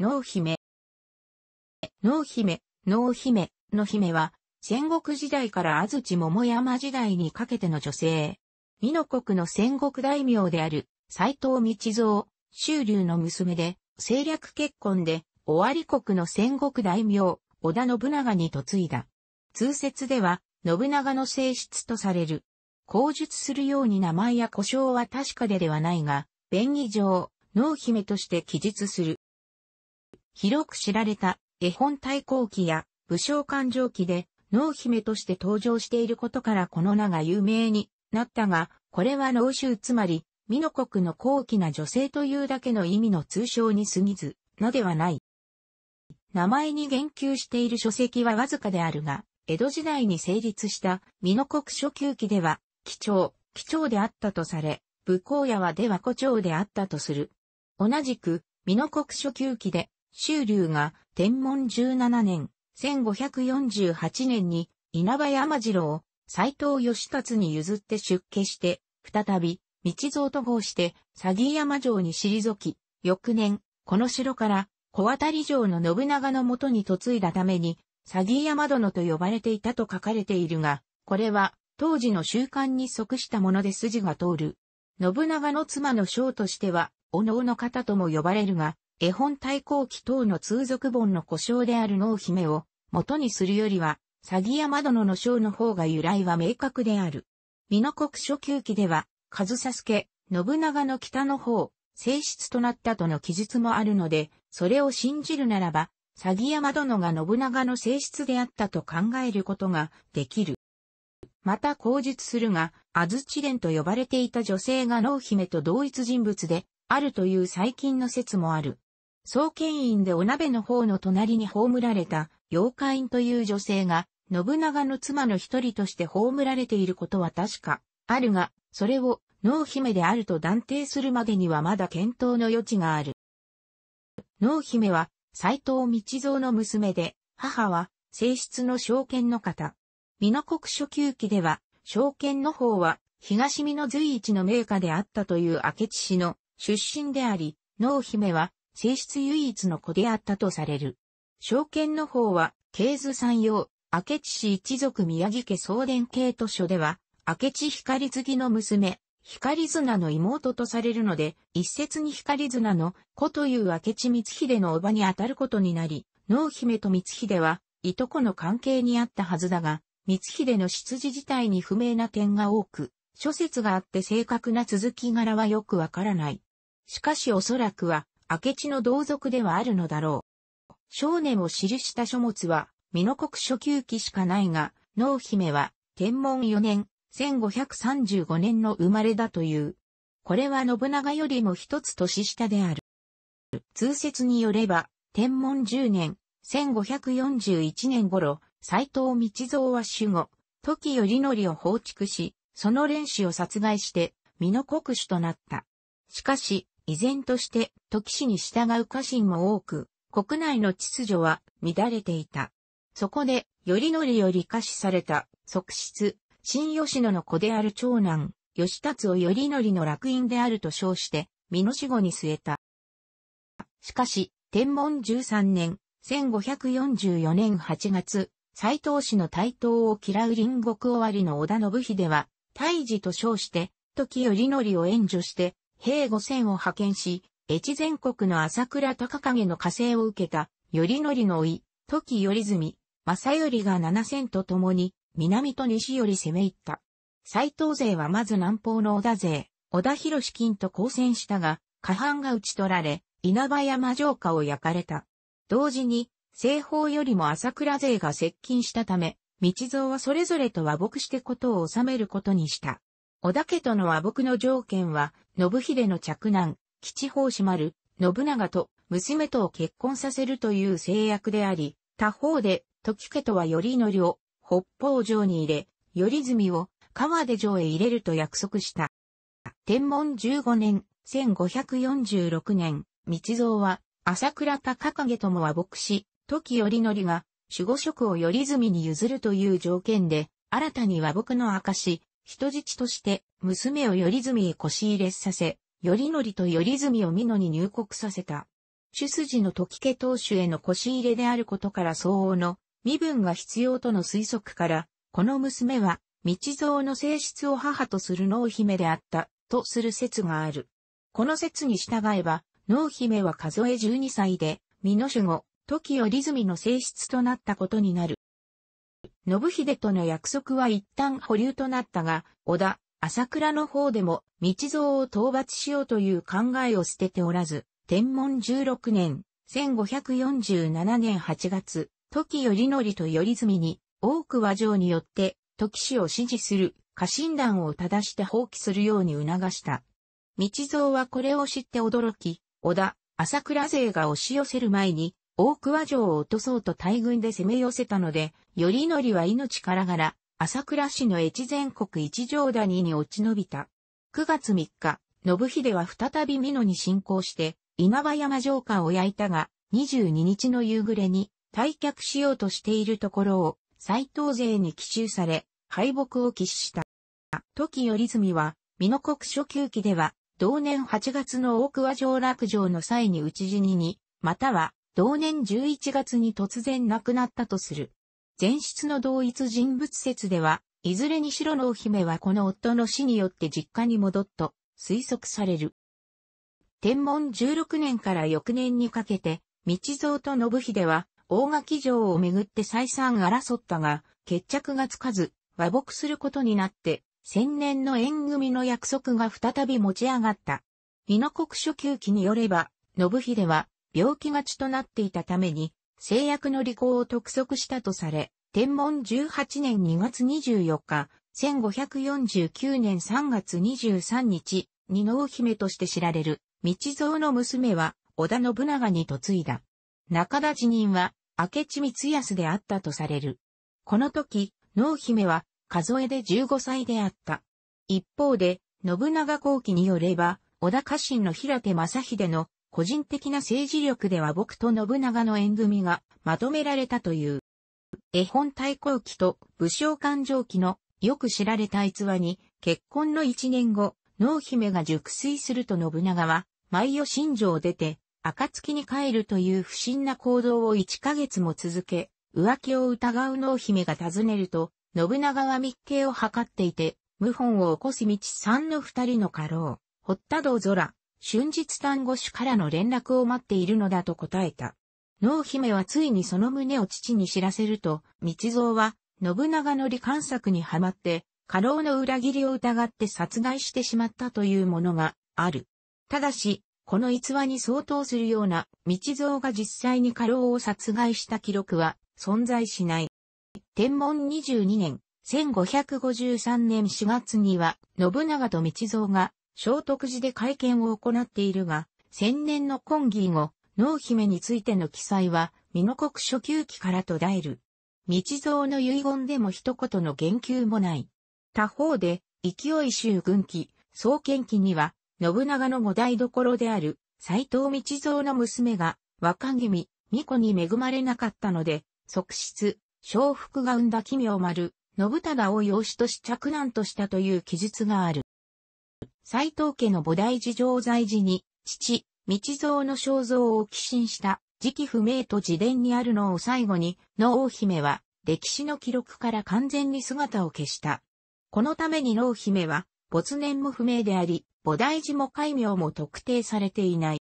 濃姫。濃姫、濃姫の姫は、戦国時代から安土桃山時代にかけての女性。美濃国の戦国大名である、斎藤道蔵、周流の娘で、政略結婚で、尾張国の戦国大名、織田信長に嫁いだ。通説では、信長の性質とされる。口述するように名前や故障は確かでではないが、便宜上、濃姫として記述する。広く知られた絵本対抗期や武将感情期で脳姫として登場していることからこの名が有名になったが、これは脳州つまり、美濃国の高貴な女性というだけの意味の通称に過ぎず、のではない。名前に言及している書籍はわずかであるが、江戸時代に成立した美濃国初級期では、貴重、貴重であったとされ、武功屋はでは胡蝶であったとする。同じく、美濃国初級期で、周流が天文17年、1548年に稲葉山次郎、斎藤義達に譲って出家して、再び、道蔵と合して、詐欺山城に退き、翌年、この城から、小渡り城の信長のもとに嫁いだために、詐欺山殿と呼ばれていたと書かれているが、これは、当時の習慣に即したもので筋が通る。信長の妻の将としては、おのおの方とも呼ばれるが、絵本対抗期等の通俗本の故障である濃姫を元にするよりは、詐欺山殿の章の方が由来は明確である。美濃国初級期では、上総助、信長の北の方、性質となったとの記述もあるので、それを信じるならば、詐欺山殿が信長の性質であったと考えることができる。また口述するが、安土連と呼ばれていた女性が濃姫と同一人物で、あるという最近の説もある。総建院でお鍋の方の隣に葬られた、妖怪院という女性が、信長の妻の一人として葬られていることは確か、あるが、それを、濃姫であると断定するまでにはまだ検討の余地がある。濃姫は、斎藤道蔵の娘で、母は、正室の証券の方。美濃国初級期では、証券の方は、東美濃随一の名家であったという明智氏の出身であり、濃姫は、性質唯一の子であったとされる。証券の方は、経図山陽、明智氏一族宮城家総伝系図書では、明智光継の娘、光綱の妹とされるので、一説に光綱の子という明智光秀の叔母にあたることになり、濃姫と光秀は、いとこの関係にあったはずだが、光秀の出自自体に不明な点が多く、諸説があって正確な続き柄はよくわからない。しかしおそらくは、明智の同族ではあるのだろう。少年を記した書物は、美濃国初級期しかないが、濃姫は、天文4年、1535年の生まれだという。これは信長よりも一つ年下である。通説によれば、天文10年、1541年頃、斎藤道蔵は守護、時頼則を放逐し、その連氏を殺害して、美濃国主となった。しかし、依然として時氏に従う家臣も多く、国内の秩序は乱れていた。そこで、頼則より可視された、側室、新吉野の子である長男、吉達を頼則の楽院であると称して、美の死後に据えた。しかし、天文13年、1544年8月、斎藤氏の台頭を嫌う隣国終わりの織田信秀は、大事と称して、時頼則を援助して、兵五千を派遣し、越前国の朝倉高影の加勢を受けた、頼則の甥、時頼住、正頼が七千と共に、南と西より攻め入った。斎藤勢はまず南方の織田勢、織田博士金と交戦したが、下半が打ち取られ、稲葉山城下を焼かれた。同時に、西方よりも朝倉勢が接近したため、道蔵はそれぞれと和睦してことを収めることにした。織田家との和睦の条件は、信秀の嫡男、吉法師丸、信長と娘とを結婚させるという制約であり、他方で、時家とは頼則を北方城に入れ、頼住を川出城へ入れると約束した。天文15年、1546年、道蔵は、朝倉高影とも和睦し、時頼則が守護職を頼住に譲るという条件で、新たに和睦の証、人質として、娘を頼住へ腰入れさせ、頼則と頼住を美濃に入国させた。主筋の時家当主への腰入れであることから相応の身分が必要との推測から、この娘は、道蔵の性質を母とする濃姫であった、とする説がある。この説に従えば、濃姫は数え12歳で、美濃守護、時頼りの性質となったことになる。信秀との約束は一旦保留となったが、織田、朝倉の方でも、道蔵を討伐しようという考えを捨てておらず、天文16年、1547年8月、時頼則と頼積に、多く和上によって、時氏を支持する、家臣団を正して放棄するように促した。道蔵はこれを知って驚き、織田、朝倉勢が押し寄せる前に、大桑城を落とそうと大軍で攻め寄せたので、頼則は命からがら、朝倉市の越前国一条谷に落ち延びた。9月3日、信秀は再び美濃に侵攻して、稲葉山城下を焼いたが、22日の夕暮れに、退却しようとしているところを、斎藤勢に奇襲され、敗北を喫した。時頼住は、美濃国初級期では、同年8月の大桑城落城の際に討ち死にに、または同年11月に突然亡くなったとする。前出の同一人物説では、いずれにしろのお姫はこの夫の死によって実家に戻っと推測される。天文16年から翌年にかけて、道蔵と信秀は大垣城をめぐって再三争ったが、決着がつかず、和睦することになって、千年の縁組の約束が再び持ち上がった。美濃国初級期によれば、信秀は病気がちとなっていたために、制約の履行を督促したとされ、天文18年2月24日、1549年3月23日に能姫として知られる、道蔵の娘は織田信長に嫁いだ。中田辞任は明智光康であったとされる。この時、能姫は数えで15歳であった。一方で、信長後期によれば、織田家臣の平手正秀の個人的な政治力では僕と信長の縁組がまとめられたという。絵本対抗期と武将勘定期のよく知られた逸話に、結婚の一年後、濃姫が熟睡すると信長は、毎夜新城を出て、暁に帰るという不審な行動を一ヶ月も続け、浮気を疑う濃姫が尋ねると、信長は密計を図っていて、謀反を起こす道三の二人の家老、堀田道空、春日単語主からの連絡を待っているのだと答えた。濃姫はついにその旨を父に知らせると、道蔵は、信長の利観策にはまって、過労の裏切りを疑って殺害してしまったというものがある。ただし、この逸話に相当するような、道蔵が実際に過労を殺害した記録は存在しない。天文22年、1553年4月には、信長と道蔵が聖徳寺で会見を行っているが、千年の婚儀後、濃姫についての記載は、美濃国初級期から途絶える。道蔵の遺言でも一言の言及もない。他方で、勢い衆軍記、創建記には、信長の五代どころである、斎藤道蔵の娘が、若君、巫女に恵まれなかったので、側室、小福が生んだ奇妙丸、信忠を養子とし嫡男としたという記述がある。斎藤家の菩提寺常在寺に、父、道蔵の肖像を寄進した、時期不明と自伝にあるのを最後に、濃姫は、歴史の記録から完全に姿を消した。このために濃姫は、没年も不明であり、菩提寺も戒名も特定されていない。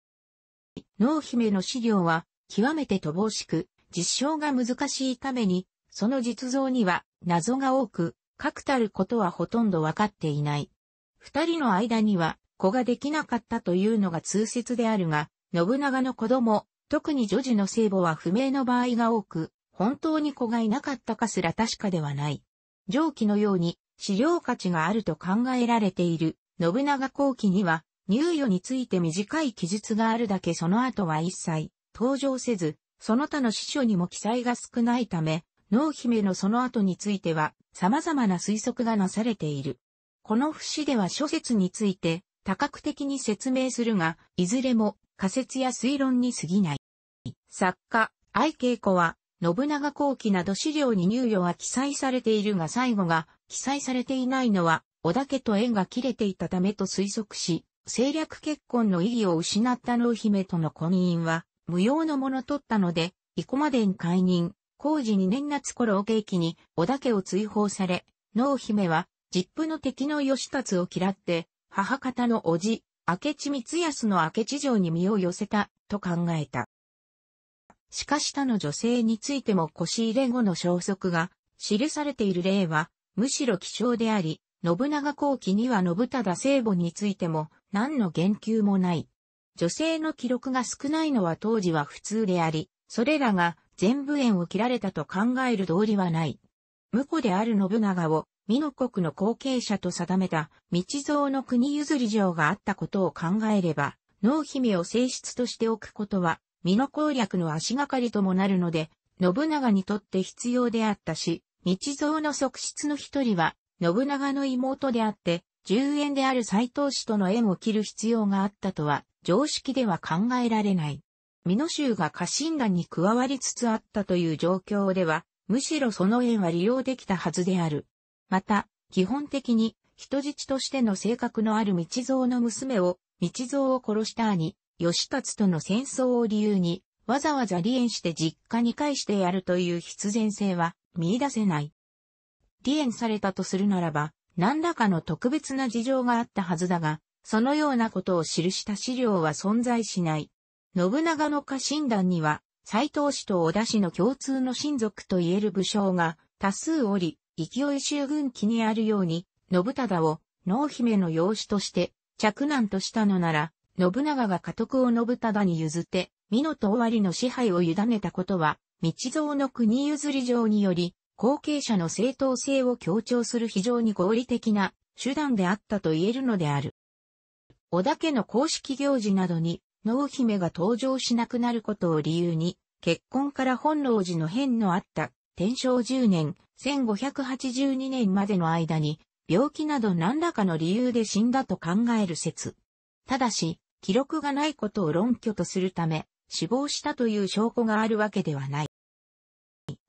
濃姫の資料は、極めて乏しく、実証が難しいために、その実像には謎が多く、確たることはほとんどわかっていない。二人の間には子ができなかったというのが通説であるが、信長の子供、特に女児の聖母は不明の場合が多く、本当に子がいなかったかすら確かではない。上記のように、資料価値があると考えられている、信長後期には、入与について短い記述があるだけその後は一切登場せず、その他の司書にも記載が少ないため、濃姫のその後については様々な推測がなされている。この節では諸説について多角的に説明するが、いずれも仮説や推論に過ぎない。作家、愛恵子は、信長後期など資料に入与は記載されているが最後が記載されていないのは、織田家と縁が切れていたためと推測し、政略結婚の意義を失った濃姫との婚姻は、無用のもの取ったので、生駒殿解任、工事2年夏頃を契機に、織田家を追放され、濃姫は、実父の敵の義達を嫌って、母方の叔父、明智光康の明智城に身を寄せた、と考えた。しかし他の女性についても腰入れ後の消息が記されている例は、むしろ希少であり、信長後期には信忠聖母についても何の言及もない。女性の記録が少ないのは当時は普通であり、それらが全部縁を切られたと考える道理はない。婿である信長を美濃国の後継者と定めた、道蔵の国譲り城があったことを考えれば、濃姫を正室としておくことは、美濃攻略の足がかりともなるので、信長にとって必要であったし、道蔵の側室の一人は、信長の妹であって、十円である斎藤氏との縁を切る必要があったとは、常識では考えられない。美濃州が家臣団に加わりつつあったという状況では、むしろその縁は利用できたはずである。また、基本的に人質としての性格のある道蔵の娘を、道蔵を殺した兄、義達との戦争を理由に、わざわざ離縁して実家に返してやるという必然性は見出せない。離縁されたとするならば、何らかの特別な事情があったはずだが、そのようなことを記した資料は存在しない。信長の家臣団には、斎藤氏と小田氏の共通の親族と言える武将が多数おり、勢い衆軍記にあるように、信忠を濃姫の養子として嫡男としたのなら、信長が家督を信忠に譲って、美濃と尾張の支配を委ねたことは、道蔵の国譲り上により、後継者の正当性を強調する非常に合理的な手段であったと言えるのである。織田家の公式行事などに、濃姫が登場しなくなることを理由に、結婚から本能寺の変のあった、天正10年、1582年までの間に、病気など何らかの理由で死んだと考える説。ただし、記録がないことを論拠とするため、死亡したという証拠があるわけではない。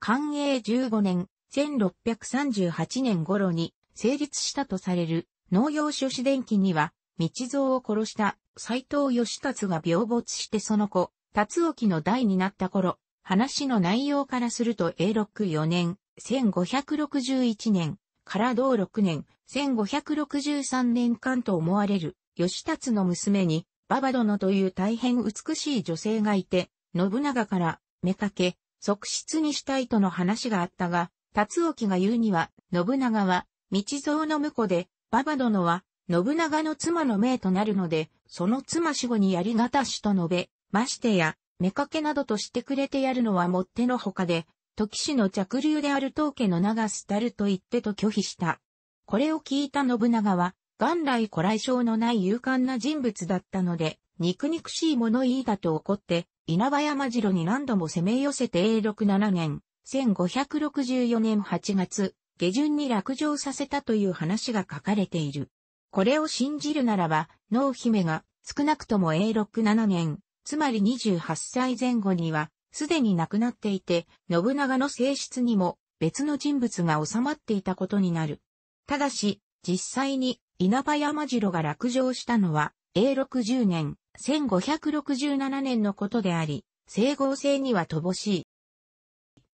寛永15年、1638年頃に成立したとされる農業書士伝記には、道蔵を殺した斎藤義達が病没してその子、達沖の代になった頃、話の内容からすると永禄4年、1561年から同6年、1563年間と思われる、吉達の娘に、ババ殿という大変美しい女性がいて、信長から、目かけ、側室にしたいとの話があったが、達沖が言うには、信長は、道蔵の婿で、ババ殿は、信長の妻の命となるので、その妻死後にやりがたしと述べ、ましてや、目かけなどとしてくれてやるのはもってのほかで、時氏の着流である当家の長すたると言ってと拒否した。これを聞いた信長は、元来古来性のない勇敢な人物だったので、肉肉しい物言いだと怒って、稲葉山城に何度も攻め寄せて永禄7年、1564年8月、下旬に落城させたという話が書かれている。これを信じるならば、濃姫が少なくとも永禄7年、つまり28歳前後には、すでに亡くなっていて、信長の性質にも別の人物が収まっていたことになる。ただし、実際に稲葉山城が落城したのは、永禄10年、1567年のことであり、整合性には乏しい。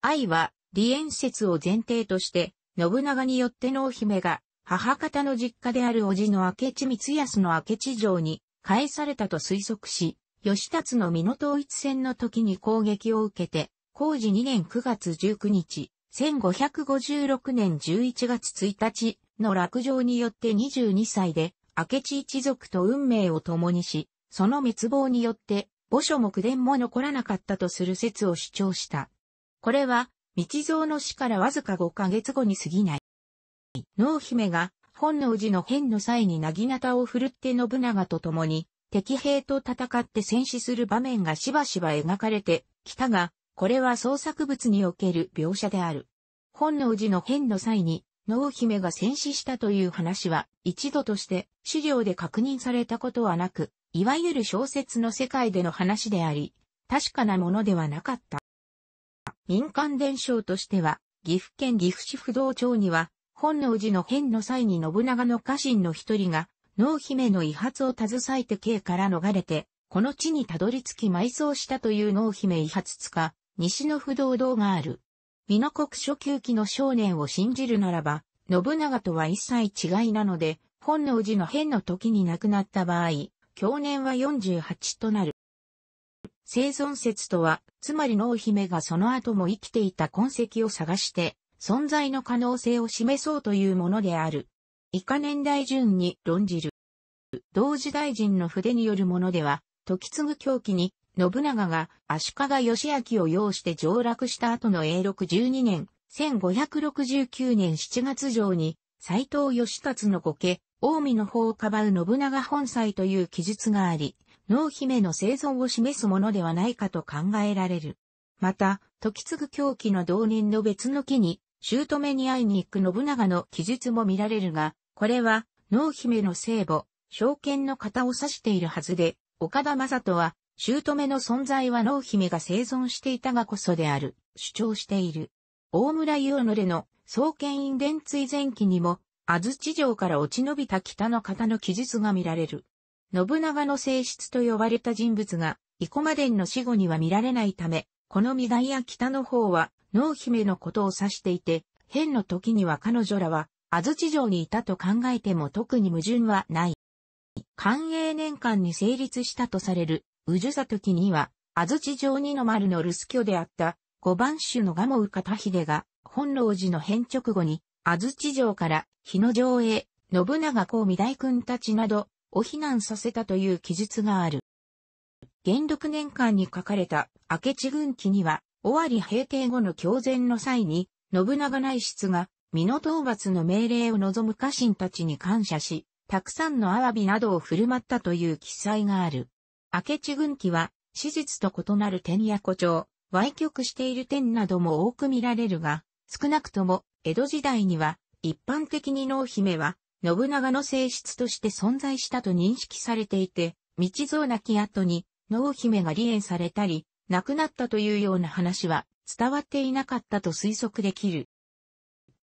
愛は、離縁説を前提として、信長によって濃姫が、母方の実家である叔父の明智光康の明智城に、返されたと推測し、吉達の美濃統一戦の時に攻撃を受けて、工事2年9月19日、1556年11月1日の落城によって22歳で、明智一族と運命を共にし、その滅亡によって、墓所も宮も残らなかったとする説を主張した。これは、道蔵の死からわずか5ヶ月後に過ぎない。濃姫が、本能寺の変の際に薙刀を振るって信長と共に、敵兵と戦って戦死する場面がしばしば描かれてきたが、これは創作物における描写である。本能寺の変の際に、能姫が戦死したという話は、一度として資料で確認されたことはなく、いわゆる小説の世界での話であり、確かなものではなかった。民間伝承としては、岐阜県岐阜市不動町には、本能寺の変の際に信長の家臣の一人が、濃姫の遺髪を携えて刑から逃れて、この地にたどり着き埋葬したという濃姫遺髪か、西の不動堂がある。美濃国初級期の少年を信じるならば、信長とは一切違いなので、本能寺の変の時に亡くなった場合、去年は48となる。生存説とは、つまり濃姫がその後も生きていた痕跡を探して、存在の可能性を示そうというものである。以下年代順に論じる。同時大臣の筆によるものでは、時継ぐ狂気に、信長が足利義明を要して上洛した後の永禄12年、1569年7月上に、斎藤義達の御家、近江の方をかばう信長本妻という記述があり、濃姫の生存を示すものではないかと考えられる。また、時継ぐ狂気の同年の別の木に、姑に会いに行く信長の記述も見られるが、これは、濃姫の聖母、証券の型を指しているはずで、岡田正人は、姑の存在は濃姫が生存していたがこそである、主張している。大村雄れの創建院伝追前期にも、安土城から落ち延びた北の方の記述が見られる。信長の性質と呼ばれた人物が、生駒殿の死後には見られないため、この御台や北の方は、濃姫のことを指していて、変の時には彼女らは、安土城にいたと考えても特に矛盾はない。寛永年間に成立したとされる、宇治佐時には、安土城二の丸の留守居であった、五番衆の蒲生片秀が、本能寺の変直後に、安土城から日野城へ、信長公御大君たちなど、を避難させたという記述がある。元禄年間に書かれた明智軍記には、尾張平定後の狂前の際に、信長内室が、美濃討伐の命令を望む家臣たちに感謝し、たくさんのアワビなどを振る舞ったという記載がある。明智軍記は、史実と異なる点や古張、歪曲している点なども多く見られるが、少なくとも、江戸時代には、一般的に濃姫は、信長の性質として存在したと認識されていて、道蔵亡き後に、濃姫が離縁されたり、亡くなったというような話は、伝わっていなかったと推測できる。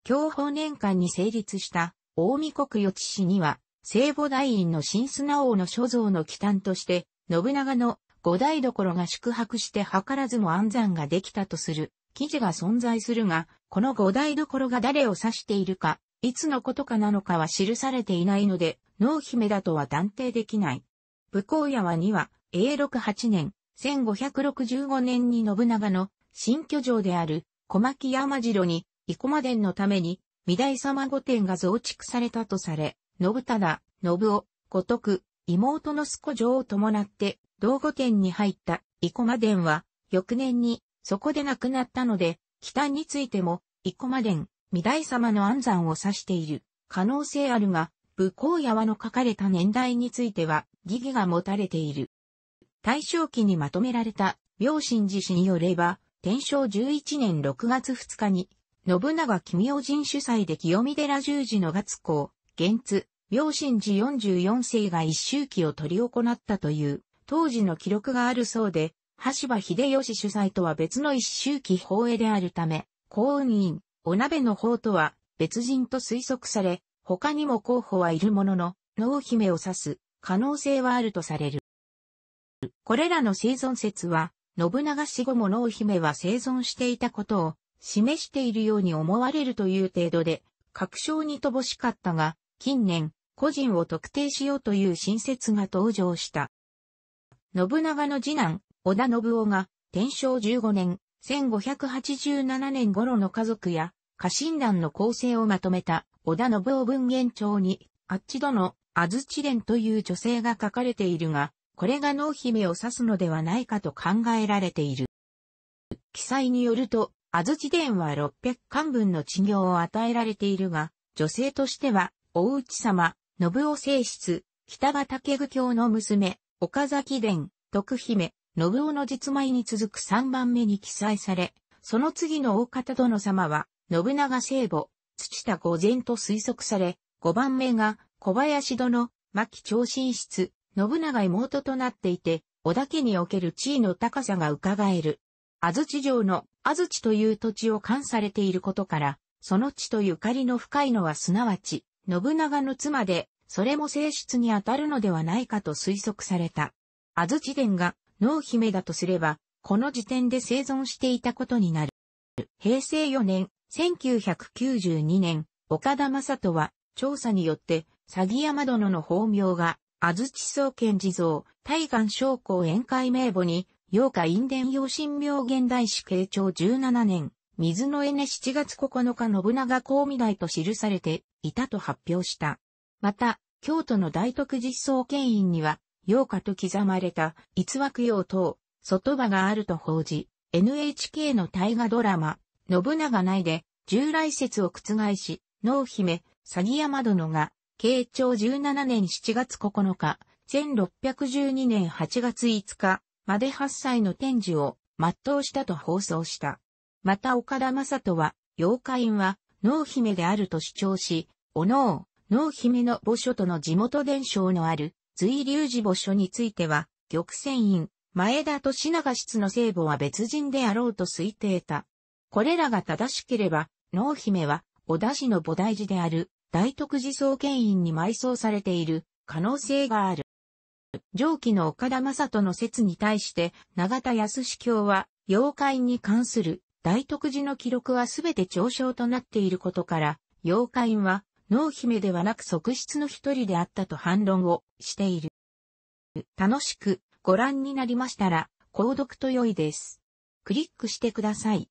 享保年間に成立した、大見国予知史には、聖母大院の新砂王の所蔵の帰還として、信長の五代所が宿泊して図らずも安山ができたとする記事が存在するが、この五代所が誰を指しているか、いつのことかなのかは記されていないので、濃姫だとは断定できない。武功屋はは、永禄8年、1565年に信長の新居城である小牧山城に生駒殿のために、御大様御殿が増築されたとされ、信忠、信夫、五徳、妹のじ子女を伴って、道後天に入った生駒殿は、翌年に、そこで亡くなったので、北についても、生駒殿、御台様の安産を指している、可能性あるが、武功山の書かれた年代については、疑義が持たれている。大正期にまとめられた、明神寺氏によれば、天正11年6月2日に、信長君妙人主催で清見寺十字の月光、現津、明神寺44世が一周期を取り行ったという、当時の記録があるそうで、橋場秀吉主催とは別の一周期法営であるため、幸運院、お鍋の法とは別人と推測され、他にも候補はいるものの、能姫を指す可能性はあるとされる。これらの生存説は、信長死後も能姫は生存していたことを示しているように思われるという程度で、確証に乏しかったが、近年、個人を特定しようという新説が登場した。信長の次男、織田信夫が、天正15年、1587年頃の家族や、家臣団の構成をまとめた、織田信夫文言帳に、あっち殿、安土連という女性が書かれているが、これが濃姫を指すのではないかと考えられている。記載によると、安土伝は600巻分の治療を与えられているが、女性としては大内様、信夫正室、北畠武教の娘、岡崎伝、徳姫、信夫の実米に続く3番目に記載され、その次の大方殿様は、信長聖母、土田御前と推測され、5番目が小林殿、牧長進室、信長妹となっていて、織田家における地位の高さが伺える。安土城の安土という土地を冠されていることから、その地とゆかりの深いのはすなわち、信長の妻で、それも性質に当たるのではないかと推測された。安土伝が濃姫だとすれば、この時点で生存していたことになる。平成4年、1992年、岡田正人は、調査によって、詐欺山殿の法名が、安土総研地蔵、大岩将校宴会名簿に、八日陰伝用神明現代史慶長17年、水のエネ7月9日信長公未来と記されていたと発表した。また、京都の大徳実装権員には、洋歌と刻まれた逸話用等、外場があると報じ、NHK の大河ドラマ、信長内で、従来説を覆し、濃姫、詐欺山殿が、慶長17年7月9日、1612年8月5日まで8歳の天寿を全うしたと放送した。また岡田正人は、妖怪院は、濃姫であると主張し、おのう、濃姫の墓所との地元伝承のある、随流寺墓所については、玉泉院、前田と品長室の聖母は別人であろうと推定た。これらが正しければ、濃姫は、小田氏の菩提寺である、大徳寺創建院に埋葬されている、可能性がある。上記の岡田正人の説に対して、永田康教は、妖怪に関する大徳寺の記録はすべて嘲笑となっていることから、妖怪は、脳姫ではなく側室の一人であったと反論をしている。楽しくご覧になりましたら、購読と良いです。クリックしてください。